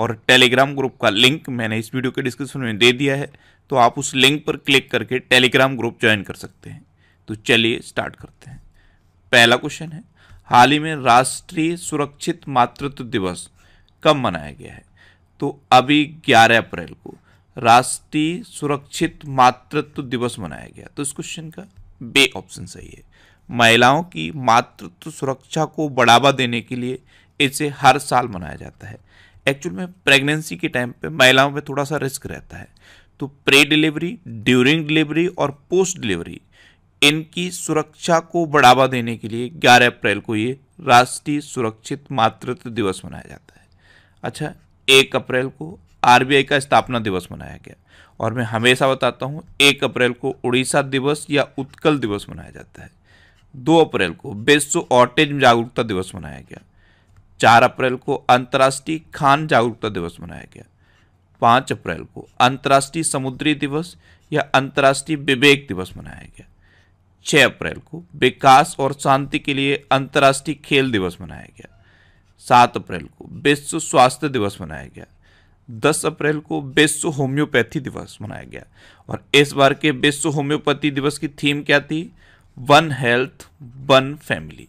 और Telegram group का link मैंने इस वीडियो के डिस्क्रिप्शन में दे दिया है तो आप उस लिंक पर क्लिक करके टेलीग्राम ग्रुप ज्वाइन कर सकते हैं तो चलिए स्टार्ट करते हैं पहला क्वेश्चन है हाल ही में राष्ट्रीय सुरक्षित मातृत्व दिवस कब मनाया गया है तो अभी 11 अप्रैल को राष्ट्रीय सुरक्षित मातृत्व दिवस मनाया गया तो इस क्वेश्चन का बे ऑप्शन सही है महिलाओं की मातृत्व सुरक्षा को बढ़ावा देने के लिए इसे हर साल मनाया जाता है एक्चुअल में प्रेगनेंसी के टाइम पे महिलाओं में थोड़ा सा रिस्क रहता है तो प्रे डिलीवरी ड्यूरिंग डिलीवरी और पोस्ट डिलीवरी इनकी सुरक्षा को बढ़ावा देने के लिए 11 अप्रैल को ये राष्ट्रीय सुरक्षित मातृत्व दिवस मनाया जाता है अच्छा एक अप्रैल को आर का स्थापना दिवस मनाया गया और मैं हमेशा बताता हूँ एक अप्रैल को उड़ीसा दिवस या उत्कल दिवस मनाया जाता है दो अप्रैल को विश्व ऑटिज्म जागरूकता दिवस मनाया गया चार अप्रैल को अंतर्राष्ट्रीय खान जागरूकता दिवस मनाया गया पाँच अप्रैल को अंतर्राष्ट्रीय समुद्री दिवस या अंतर्राष्ट्रीय विवेक दिवस मनाया गया छः अप्रैल को विकास और शांति के लिए अंतर्राष्ट्रीय खेल दिवस मनाया गया सात अप्रैल को विश्व स्वास्थ्य दिवस मनाया गया दस अप्रैल को विश्व होम्योपैथी दिवस मनाया गया और इस बार के विश्व होम्योपैथी दिवस की थीम क्या थी वन हेल्थ वन फैमिली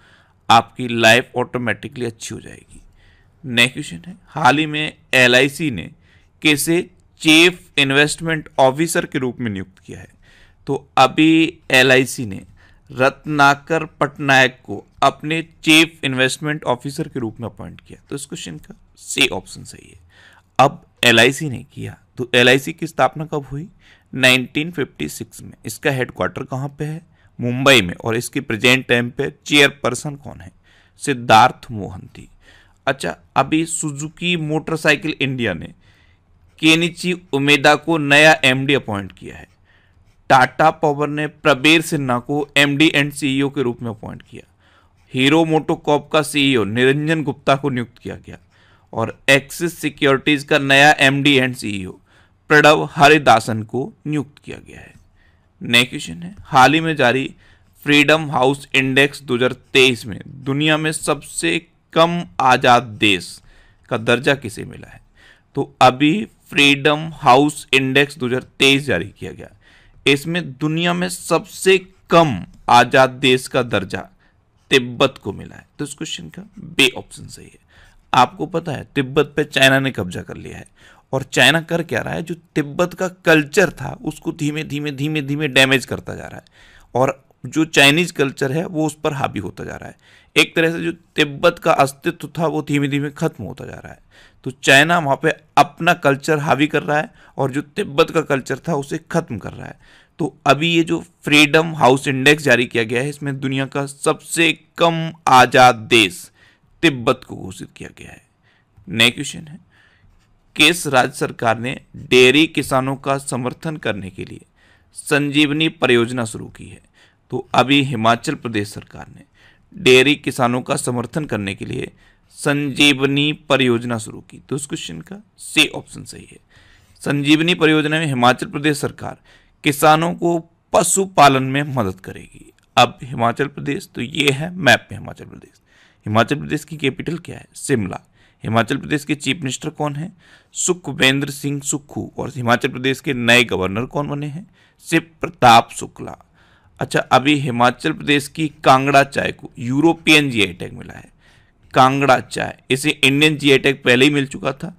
आपकी लाइफ ऑटोमेटिकली अच्छी हो जाएगी नेक्स्ट क्वेश्चन है हाल ही में एल ने कैसे चीफ इन्वेस्टमेंट ऑफिसर के रूप में नियुक्त किया है तो अभी एल ने रत्नाकर पटनायक को अपने चीफ इन्वेस्टमेंट ऑफिसर के रूप में अपॉइंट किया तो इस क्वेश्चन का सी ऑप्शन सही है अब एल ने किया तो एल की स्थापना कब हुई 1956 में इसका हेडक्वार्टर कहाँ पे है मुंबई में और इसकी प्रेजेंट टाइम पे चेयरपर्सन कौन है सिद्धार्थ मोहंती अच्छा अभी सुजुकी मोटरसाइकिल इंडिया ने केनिची उमेदा को नया एमडी अपॉइंट किया है टाटा पावर ने प्रबेर सिन्हा को एमडी एंड सीईओ के रूप में अपॉइंट किया हीरो मोटोकॉप का सीईओ निरंजन गुप्ता को नियुक्त किया गया और एक्सिस सिक्योरिटीज़ का नया MD and CEO Pranav Haridasan को नियुक्त किया गया है नया क्वेश्चन है हाल ही में जारी फ्रीडम हाउस इंडेक्स 2023 में दुनिया में सबसे कम आज़ाद देश का दर्जा किसे मिला है तो अभी फ्रीडम हाउस इंडेक्स 2023 जारी किया गया इसमें दुनिया में सबसे कम आज़ाद देश का दर्जा तिब्बत को मिला है तो इस क्वेश्चन का बे ऑप्शन सही है आपको पता है तिब्बत पे चाइना ने कब्जा कर लिया है और चाइना कर क्या रहा है जो तिब्बत का कल्चर था उसको धीमे धीमे धीमे धीमे डैमेज करता जा रहा है और जो चाइनीज कल्चर है वो उस पर हावी होता जा रहा है एक तरह से जो तिब्बत का अस्तित्व था वो धीमे धीमे खत्म होता जा रहा है तो चाइना वहाँ पे अपना कल्चर हावी कर रहा है और जो तिब्बत का कल्चर था उसे ख़त्म कर रहा है तो अभी ये जो फ्रीडम हाउस इंडेक्स जारी किया गया है इसमें दुनिया का सबसे कम आज़ाद देश तिब्बत को घोषित किया गया है नए क्वेश्चन है किस राज्य सरकार ने डेयरी किसानों का समर्थन करने के लिए संजीवनी परियोजना शुरू की है तो अभी हिमाचल प्रदेश सरकार ने डेयरी किसानों का समर्थन करने के लिए संजीवनी परियोजना शुरू की तो उस क्वेश्चन का सी ऑप्शन सही है संजीवनी परियोजना में हिमाचल प्रदेश सरकार किसानों को पशुपालन में मदद करेगी अब हिमाचल प्रदेश तो ये है मैप में हिमाचल प्रदेश हिमाचल प्रदेश की कैपिटल क्या है शिमला हिमाचल प्रदेश के चीफ मिनिस्टर कौन है सुखवेंद्र सिंह सुक्खू और हिमाचल प्रदेश के नए गवर्नर कौन बने हैं शिव प्रताप शुक्ला अच्छा अभी हिमाचल प्रदेश की कांगड़ा चाय को यूरोपियन जी आई टैग मिला है कांगड़ा चाय इसे इंडियन जी आई टैग पहले ही मिल चुका था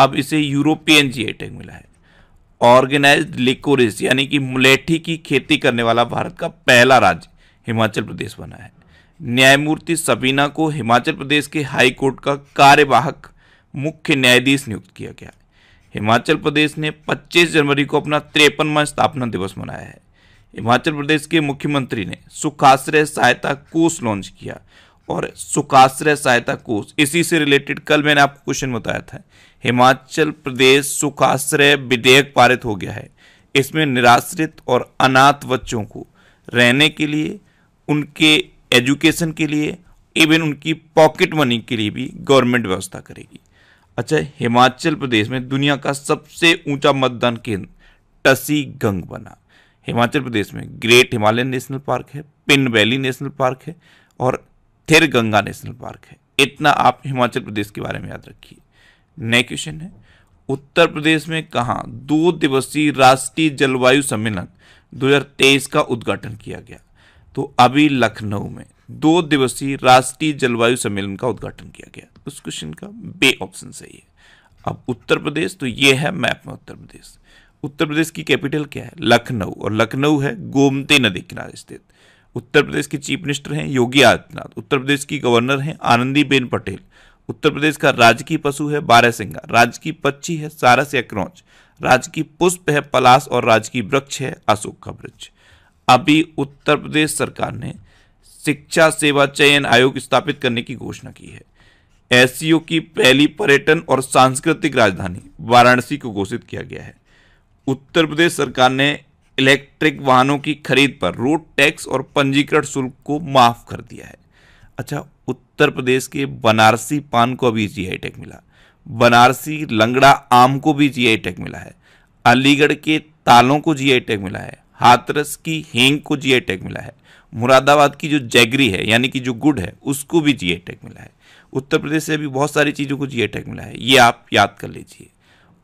अब इसे यूरोपियन जी आई टैग मिला है ऑर्गेनाइज्ड लिकोरिस यानी कि मुलेठी की खेती करने वाला भारत का पहला राज्य हिमाचल प्रदेश बना है न्यायमूर्ति सबीना को हिमाचल प्रदेश के हाई कोर्ट का कार्यवाहक मुख्य न्यायाधीश नियुक्त किया गया हिमाचल प्रदेश ने 25 जनवरी को अपना तिरपनवा स्थापना दिवस मनाया है हिमाचल प्रदेश के मुख्यमंत्री ने सुखाश्रय सहायता कोष लॉन्च किया और सुखाश्रय सहायता कोष इसी से रिलेटेड कल मैंने आपको क्वेश्चन बताया था हिमाचल प्रदेश सुखाश्रय विधेयक पारित हो गया है इसमें निराश्रित और अनाथ बच्चों को रहने के लिए उनके एजुकेशन के लिए इवन उनकी पॉकेट मनी के लिए भी गवर्नमेंट व्यवस्था करेगी अच्छा हिमाचल प्रदेश में दुनिया का सबसे ऊंचा मतदान केंद्र टसी गंग बना हिमाचल प्रदेश में ग्रेट हिमालयन नेशनल पार्क है पिन वैली नेशनल पार्क है और थेर गंगा नेशनल पार्क है इतना आप हिमाचल प्रदेश के बारे में याद रखिए नया क्वेश्चन है उत्तर प्रदेश में कहाँ दो दिवसीय राष्ट्रीय जलवायु सम्मेलन 2023 का उद्घाटन किया गया तो अभी लखनऊ में दो दिवसीय राष्ट्रीय जलवायु सम्मेलन का उद्घाटन किया गया उस क्वेश्चन का बे ऑप्शन सही है अब उत्तर प्रदेश तो ये है मैप में उत्तर प्रदेश उत्तर प्रदेश की कैपिटल क्या है लखनऊ और लखनऊ है गोमती नदी किनारे स्थित उत्तर प्रदेश के चीफ मिनिस्टर हैं योगी आदित्यनाथ उत्तर प्रदेश की गवर्नर हैं आनंदीबेन पटेल उत्तर प्रदेश का राजकीय पशु है बारहसिंगा राजकीय पक्षी है सारस या क्रौच राजकीय पुष्प है पलास और राजकीय वृक्ष है अशोक का वृक्ष अभी उत्तर प्रदेश सरकार ने शिक्षा सेवा चयन आयोग स्थापित करने की घोषणा की है एस की पहली पर्यटन और सांस्कृतिक राजधानी वाराणसी को घोषित किया गया है उत्तर प्रदेश सरकार ने इलेक्ट्रिक वाहनों की खरीद पर रोड टैक्स और पंजीकरण शुल्क को माफ कर दिया है अच्छा उत्तर प्रदेश के बनारसी पान को अभी आई टैग मिला बनारसी लंगड़ा आम को भी आई टैग मिला है अलीगढ़ के तालों को आई टैग मिला है हाथरस की हेंग को जी टैग मिला है मुरादाबाद की जो जैगरी है यानी कि जो गुड़ है उसको भी जी टैग मिला है उत्तर प्रदेश से भी बहुत सारी चीज़ों को जी टैग मिला है ये आप याद कर लीजिए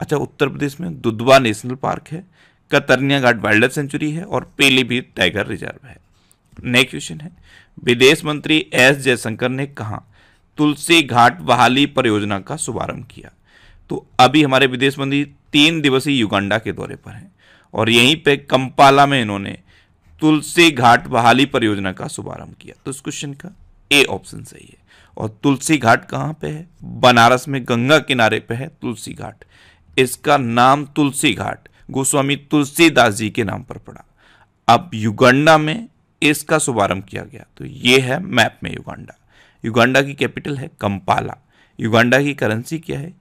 अच्छा उत्तर प्रदेश में दुधवा नेशनल पार्क है Katarnia Ghat wildlife sanctuary है और पेलीभीत टाइगर रिजर्व है नेक्स्ट क्वेश्चन है विदेश मंत्री एस जयशंकर ने कहा तुलसी घाट बहाली परियोजना का शुभारंभ किया तो अभी हमारे विदेश मंत्री तीन दिवसीय युगांडा के दौरे पर हैं और यहीं पे कंपाला में इन्होंने तुलसी घाट बहाली परियोजना का शुभारंभ किया तो इस क्वेश्चन का ए ऑप्शन सही है और तुलसी घाट कहाँ पे है बनारस में गंगा किनारे पे है तुलसी घाट इसका नाम तुलसी घाट गोस्वामी तुलसीदास जी के नाम पर पड़ा अब युगंडा में इसका शुभारंभ किया गया तो ये है मैप में युगांडा युगांडा की कैपिटल है कंपाला युगांडा की करेंसी क्या है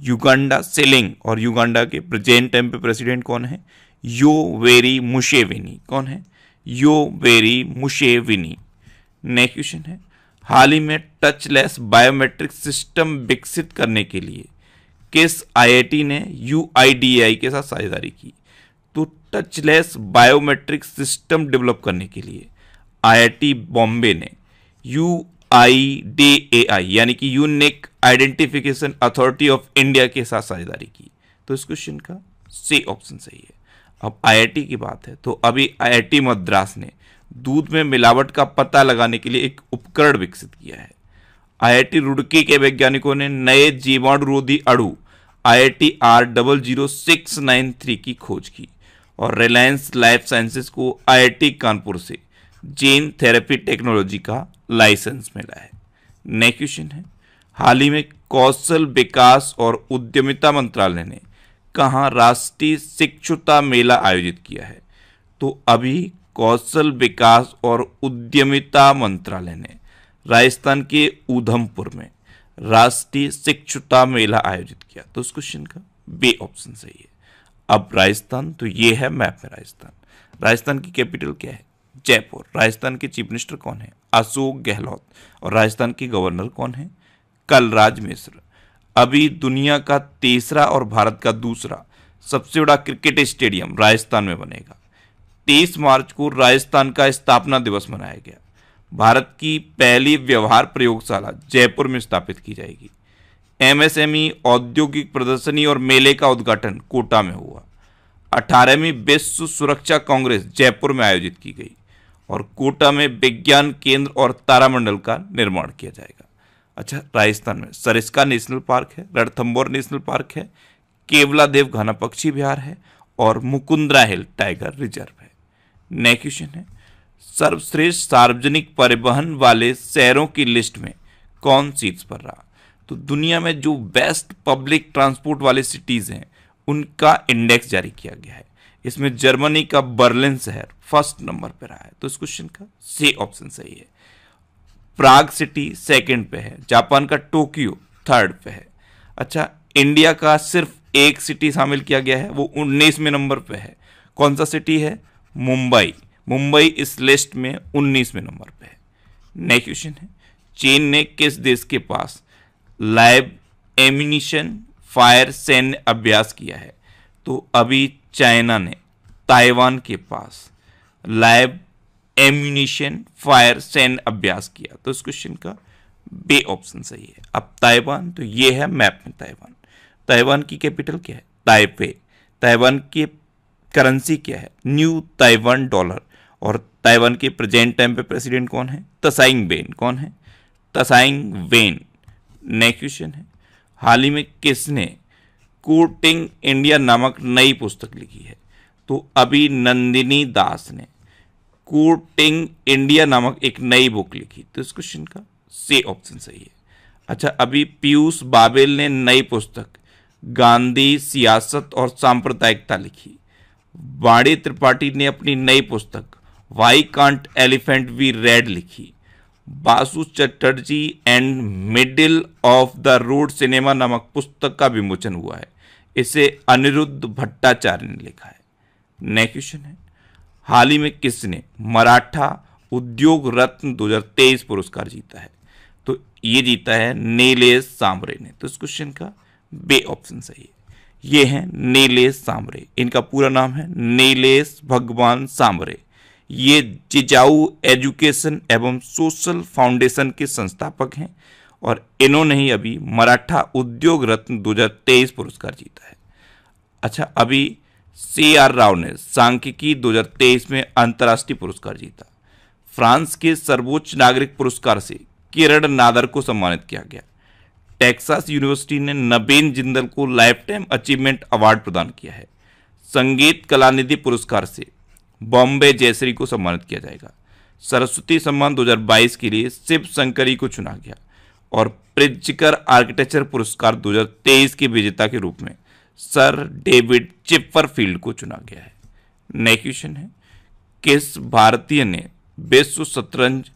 युगांडा सेलिंग और युगांडा के प्रेजेंट टाइम पे प्रेसिडेंट कौन है यो वेरी मुशेविनी कौन है Yoweri Museveni next question है हाल ही में टचलेस बायोमेट्रिक सिस्टम विकसित करने के लिए किस आईआईटी ने यू के साथ साझेदारी की तो टचलेस बायोमेट्रिक सिस्टम डेवलप करने के लिए आईआईटी बॉम्बे ने you I D A I यानी कि unique identification authority of India के साथ साझेदारी की तो इस क्वेश्चन का सी ऑप्शन सही है अब आईआईटी की बात है तो अभी आईआईटी मद्रास ने दूध में मिलावट का पता लगाने के लिए एक उपकरण विकसित किया है आईआईटी रुड़की के वैज्ञानिकों ने नए जीवाणुरोधी अड़ु I R double zero six nine three की खोज की और रिलायंस लाइफ साइंसेज को आई कानपुर से जीन थेरेपी टेक्नोलॉजी का लाइसेंस मिला है नेक्स्ट क्वेश्चन है हाल ही में कौशल विकास और उद्यमिता मंत्रालय ने कहाँ राष्ट्रीय शिक्षुता मेला आयोजित किया है तो अभी कौशल विकास और उद्यमिता मंत्रालय ने राजस्थान के उधमपुर में राष्ट्रीय शिक्षुता मेला आयोजित किया तो उस क्वेश्चन का बे ऑप्शन सही है अब राजस्थान तो ये है मैप में राजस्थान राजस्थान की कैपिटल क्या है जयपुर राजस्थान के चीफ मिनिस्टर कौन है अशोक गहलोत और राजस्थान के गवर्नर कौन है कलराज मिश्र अभी दुनिया का तीसरा और भारत का दूसरा सबसे बड़ा क्रिकेट स्टेडियम राजस्थान में बनेगा तेईस मार्च को राजस्थान का स्थापना दिवस मनाया गया भारत की पहली व्यवहार प्रयोगशाला जयपुर में स्थापित की जाएगी एमएसएमई औद्योगिक प्रदर्शनी और मेले का उद्घाटन कोटा में हुआ अठारहवीं विश्व सुरक्षा कांग्रेस जयपुर में आयोजित की गई और कोटा में विज्ञान केंद्र और तारामंडल का निर्माण किया जाएगा अच्छा राजस्थान में सरिस्का नेशनल पार्क है रणथम्बोर नेशनल पार्क है केवला देव घना पक्षी विहार है और मुकुंद्रा हिल टाइगर रिजर्व है नेक्स्ट क्वेश्चन है सर्वश्रेष्ठ सार्वजनिक परिवहन वाले शहरों की लिस्ट में कौन सीट्स पर रहा तो दुनिया में जो बेस्ट पब्लिक ट्रांसपोर्ट वाले सिटीज़ हैं उनका इंडेक्स जारी किया गया है इसमें जर्मनी का बर्लिन शहर फर्स्ट नंबर पर रहा है तो इस क्वेश्चन का सी ऑप्शन सही है प्राग सिटी सेकंड पे है जापान का टोक्यो थर्ड पे है अच्छा इंडिया का सिर्फ एक सिटी शामिल किया गया है वो उन्नीसवें नंबर पे है कौन सा सिटी है मुंबई मुंबई इस लिस्ट में उन्नीसवें नंबर पे है नेक्स्ट क्वेश्चन है चीन ने किस देश के पास लाइव एम्यूनिशन फायर सैन्य अभ्यास किया है तो अभी चाइना ने ताइवान के पास लाइव एम्यूनिशन फायर सैन्य अभ्यास किया तो इस क्वेश्चन का बे ऑप्शन सही है अब ताइवान तो ये है मैप में ताइवान ताइवान की कैपिटल क्या है ताइपे ताइवान की करेंसी क्या है न्यू ताइवान डॉलर और ताइवान के प्रेजेंट टाइम पे प्रेसिडेंट कौन है तसाइंग बेन कौन है तसाइंग वेन नेक्स्ट क्वेश्चन है हाल ही में किसने कोटिंग इंडिया नामक नई पुस्तक लिखी है तो अभी नंदिनी दास ने कोटिंग इंडिया नामक एक नई बुक लिखी तो इस क्वेश्चन का से ऑप्शन सही है अच्छा अभी पीयूष बाबेल ने नई पुस्तक गांधी सियासत और सांप्रदायिकता लिखी वाणी त्रिपाठी ने अपनी नई पुस्तक why can't elephant be red लिखी Basu Chatterjee and middle of the road cinema नामक पुस्तक का विमोचन हुआ है इसे अनिरुद्ध भट्टाचार्य ने लिखा है नेक्स्ट क्वेश्चन है हाल ही में किसने मराठा उद्योग रत्न 2023 पुरस्कार जीता है तो ये जीता है नीलेष सांबरे ने तो इस क्वेश्चन का बे ऑप्शन सही है ये हैं नीलेष सांबरे इनका पूरा नाम है नीलेष भगवान सांबरे ये जिजाऊ एजुकेशन एवं सोशल फाउंडेशन के संस्थापक हैं और इन्होंने ही अभी मराठा उद्योग रत्न 2023 पुरस्कार जीता है अच्छा अभी सी आर राव ने सांख्यिकी 2023 में अंतर्राष्ट्रीय पुरस्कार जीता फ्रांस के सर्वोच्च नागरिक पुरस्कार से किरण नादर को सम्मानित किया गया टेक्सास यूनिवर्सिटी ने नबीन जिंदल को लाइफ टाइम अचीवमेंट अवार्ड प्रदान किया है संगीत कलानिधि पुरस्कार से बॉम्बे जयश्री को सम्मानित किया जाएगा सरस्वती सम्मान 2022 के लिए शिव शंकरी को चुना गया और प्रिज्कर आर्किटेक्चर पुरस्कार 2023 के विजेता के रूप में सर डेविड चिप्परफील्ड को चुना गया है नेक्स्ट क्वेश्चन है किस भारतीय ने विश्व शतरंज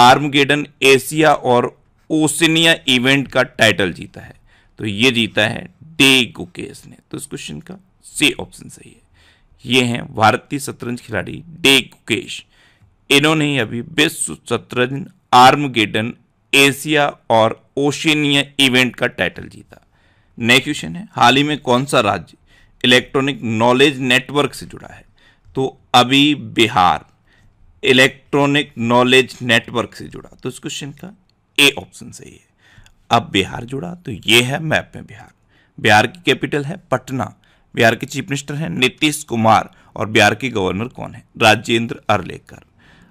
आर्मगेडन एशिया और ओसिनिया इवेंट का टाइटल जीता है तो ये जीता है डे गुकेश ने तो इस क्वेश्चन का सी ऑप्शन सही है ये हैं भारतीय शतरंज खिलाड़ी डे गुकेश इन्होंने अभी विश्व शतरंज आर्मगेडन एशिया और ओशिनिया इवेंट का टाइटल जीता नेक्स्ट क्वेश्चन है हाल ही में कौन सा राज्य इलेक्ट्रॉनिक नॉलेज नेटवर्क से जुड़ा है तो अभी बिहार इलेक्ट्रॉनिक नॉलेज नेटवर्क से जुड़ा तो इस क्वेश्चन का ए ऑप्शन सही है अब बिहार जुड़ा तो ये है मैप में बिहार बिहार की कैपिटल है पटना बिहार के चीफ मिनिस्टर हैं नीतीश कुमार और बिहार के गवर्नर कौन है राजेंद्र अर्लेकर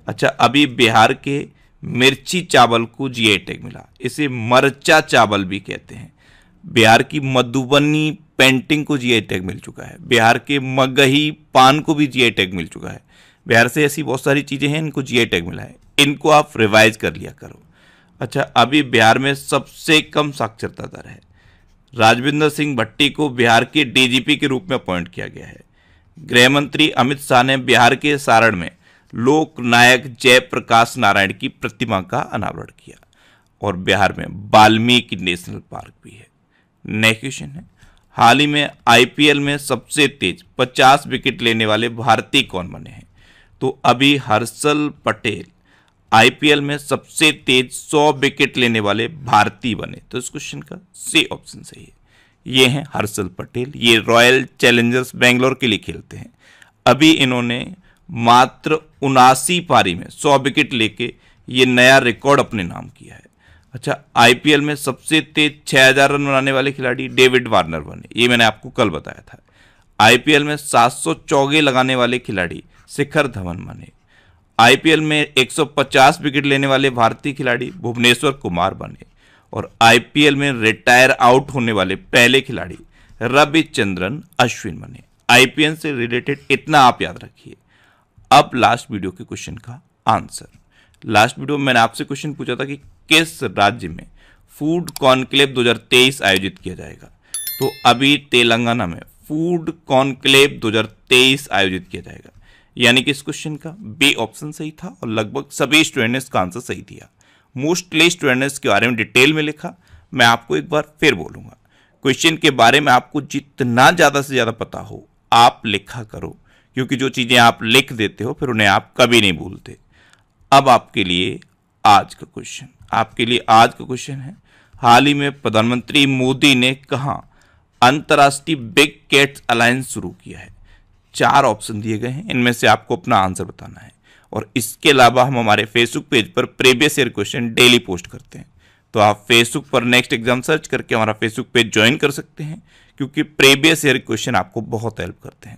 अच्छा अभी बिहार के मिर्ची चावल को आई टैग मिला इसे मरचा चावल भी कहते हैं बिहार की मधुबनी पेंटिंग को आई टैग मिल चुका है बिहार के मगही पान को भी आई टैग मिल चुका है बिहार से ऐसी बहुत सारी चीज़ें हैं इनको आई टैग मिला है इनको आप रिवाइज कर लिया करो अच्छा अभी बिहार में सबसे कम साक्षरता दर है राजविंदर सिंह भट्टी को बिहार के डीजीपी के रूप में अपॉइंट किया गया है गृह मंत्री अमित शाह ने बिहार के सारण में लोकनायक जयप्रकाश नारायण की प्रतिमा का अनावरण किया और बिहार में वाल्मीकि नेशनल पार्क भी है नेक्स्ट क्वेश्चन है हाल ही में आईपीएल में सबसे तेज 50 विकेट लेने वाले भारतीय कौन बने हैं तो अभी हर्षल पटेल आईपीएल में सबसे तेज 100 विकेट लेने वाले भारतीय बने तो इस क्वेश्चन का सी ऑप्शन सही है ये हैं हर्षल पटेल ये रॉयल चैलेंजर्स बेंगलोर के लिए खेलते हैं अभी इन्होंने मात्र उनासी पारी में सौ विकेट लेके ये नया रिकॉर्ड अपने नाम किया है अच्छा आईपीएल में सबसे तेज 6000 रन बनाने वाले खिलाड़ी डेविड वार्नर बने ये मैंने आपको कल बताया था आईपीएल में सात सौ लगाने वाले खिलाड़ी शिखर धवन बने आईपीएल में 150 विकेट लेने वाले भारतीय खिलाड़ी भुवनेश्वर कुमार बने और आईपीएल में रिटायर आउट होने वाले पहले खिलाड़ी रविचंद्रन अश्विन बने आईपीएल से रिलेटेड इतना आप याद रखिए अब लास्ट वीडियो के क्वेश्चन का आंसर लास्ट वीडियो में मैंने आपसे क्वेश्चन पूछा था कि किस राज्य में फूड कॉन्क्लेव 2023 आयोजित किया जाएगा तो अभी तेलंगाना में फूड कॉन्क्लेव 2023 आयोजित किया जाएगा यानी कि इस क्वेश्चन का बी ऑप्शन सही था और लगभग सभी स्टूडेंट ने इसका आंसर सही दिया मोस्टली स्टूडेंट ने इसके बारे में डिटेल में लिखा मैं आपको एक बार फिर बोलूंगा क्वेश्चन के बारे में आपको जितना ज़्यादा से ज़्यादा पता हो आप लिखा करो क्योंकि जो चीज़ें आप लिख देते हो फिर उन्हें आप कभी नहीं भूलते अब आपके लिए आज का क्वेश्चन आपके लिए आज का क्वेश्चन है हाल ही में प्रधानमंत्री मोदी ने कहा अंतर्राष्ट्रीय बिग कैट अलायंस शुरू किया है चार ऑप्शन दिए गए हैं इनमें से आपको अपना आंसर बताना है और इसके अलावा हम हमारे फेसबुक पेज पर previous year question daily post करते हैं तो आप फेसबुक पर नेक्स्ट एग्जाम सर्च करके हमारा फेसबुक पेज ज्वाइन कर सकते हैं क्योंकि प्रीवियस ईयर क्वेश्चन आपको बहुत हेल्प करते हैं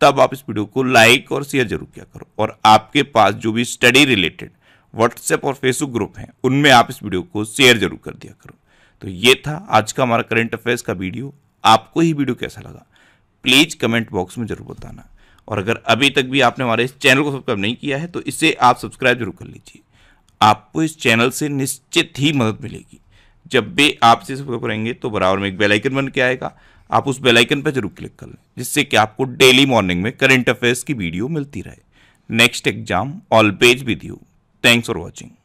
तब आप इस वीडियो को लाइक और शेयर जरूर किया करो और आपके पास जो भी स्टडी रिलेटेड व्हाट्सएप और फेसबुक ग्रुप हैं उनमें आप इस वीडियो को शेयर जरूर कर दिया करो तो ये था आज का हमारा करंट अफेयर्स का वीडियो आपको ही वीडियो कैसा लगा प्लीज़ कमेंट बॉक्स में ज़रूर बताना और अगर अभी तक भी आपने हमारे इस चैनल को सब्सक्राइब नहीं किया है तो इसे आप सब्सक्राइब जरूर कर लीजिए आपको इस चैनल से निश्चित ही मदद मिलेगी जब भी आप इसे सब्सक्राइब करेंगे तो बराबर में एक बेलाइकन बन के आएगा आप उस बेलाइकन पर जरूर क्लिक कर लें जिससे कि आपको डेली मॉर्निंग में करेंट अफेयर्स की वीडियो मिलती रहे next exam all page with you thanks for watching